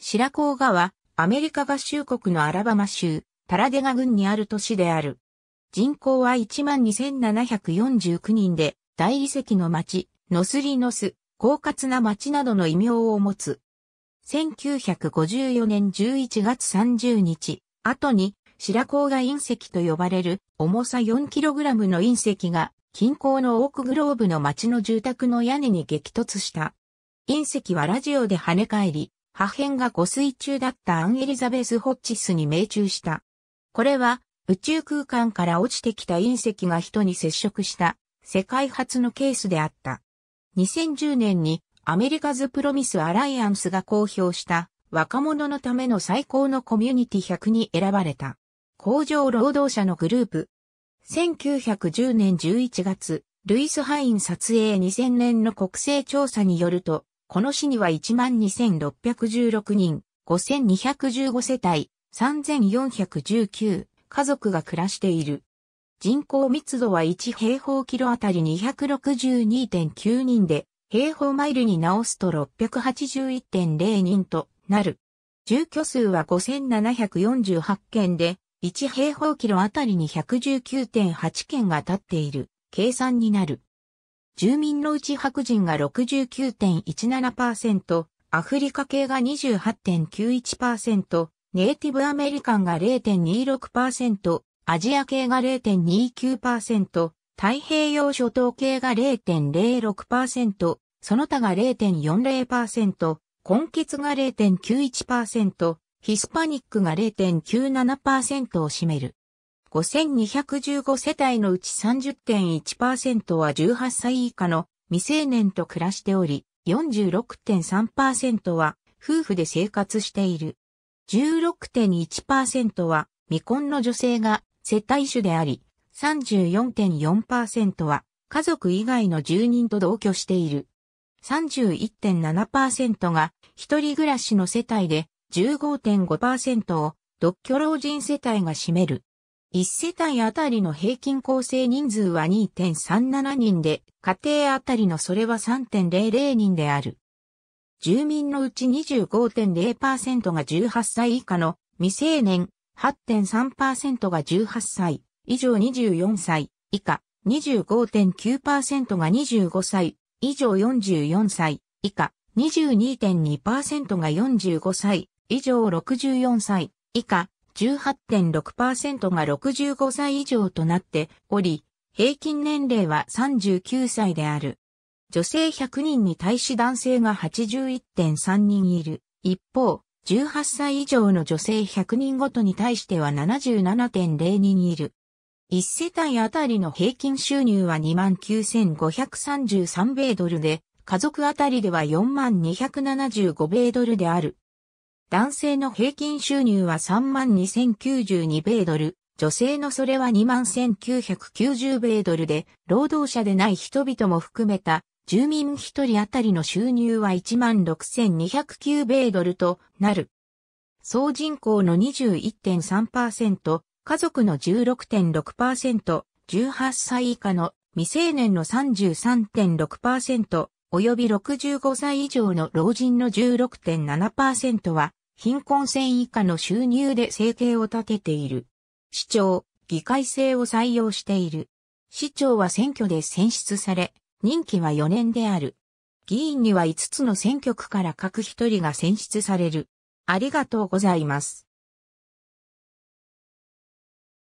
白子川、アメリカ合衆国のアラバマ州、タラデガ郡にある都市である。人口は12,749人で、大理石の町、ノスリノス、狡猾な町などの異名を持つ。1954年11月30日、後に白甲河。隕石と呼ばれる重さ 4kg の隕石が近郊のオークグローブの町の住宅の屋根に激突した。隕石はラジオで跳ね返り、破片が誤水中だったアンエリザベス・ホッチスに命中した。これは宇宙空間から落ちてきた隕石が人に接触した世界初のケースであった。2010年にアメリカズ・プロミス・アライアンスが公表した若者のための最高のコミュニティ100に選ばれた工場労働者のグループ。1910年11月、ルイス・ハイン撮影2000年の国勢調査によると、この市には12,616人、5,215世帯、3,419家族が暮らしている。人口密度は1平方キロあたり262.9人で、平方マイルに直すと681.0人となる。住居数は5748件で、1平方キロあたりに119.8件が立っている計算になる。住民のうち白人が69.17%、アフリカ系が28.91%、ネイティブアメリカンが0.26%、アジア系が0.29%、太平洋諸島系が0.06%、その他が0.40%、根結が0.91%、ヒスパニックが0.97%を占める。5215世帯のうち30.1%は18歳以下の未成年と暮らしており、46.3%は夫婦で生活している。16.1%は未婚の女性が世帯主であり、34.4%は家族以外の住人と同居している。31.7%が一人暮らしの世帯で15.5%を独居老人世帯が占める。1世帯あたりの平均構成人数は2.37人で、家庭あたりのそれは3.00人である。住民のうち25.0%が18歳以下の未成年、8.3%が18歳、以上24歳、以下、25.9%が25歳、以上44歳、以下、22.2%が45歳、以上64歳、以下、18.6%が65歳以上となっており、平均年齢は39歳である。女性100人に対し男性が81.3人いる。一方、18歳以上の女性100人ごとに対しては77.0人いる。1世帯あたりの平均収入は29,533米ドルで、家族あたりでは4275米ドルである。男性の平均収入は32,092米ドル、女性のそれは21,990米ドルで、労働者でない人々も含めた、住民一人当たりの収入は16,209米ドルとなる。総人口の21.3%、家族の16.6%、18歳以下の未成年の33.6%、及び65歳以上の老人の16.7%は、貧困線以下の収入で生計を立てている。市長、議会制を採用している。市長は選挙で選出され、任期は4年である。議員には5つの選挙区から各1人が選出される。ありがとうございます。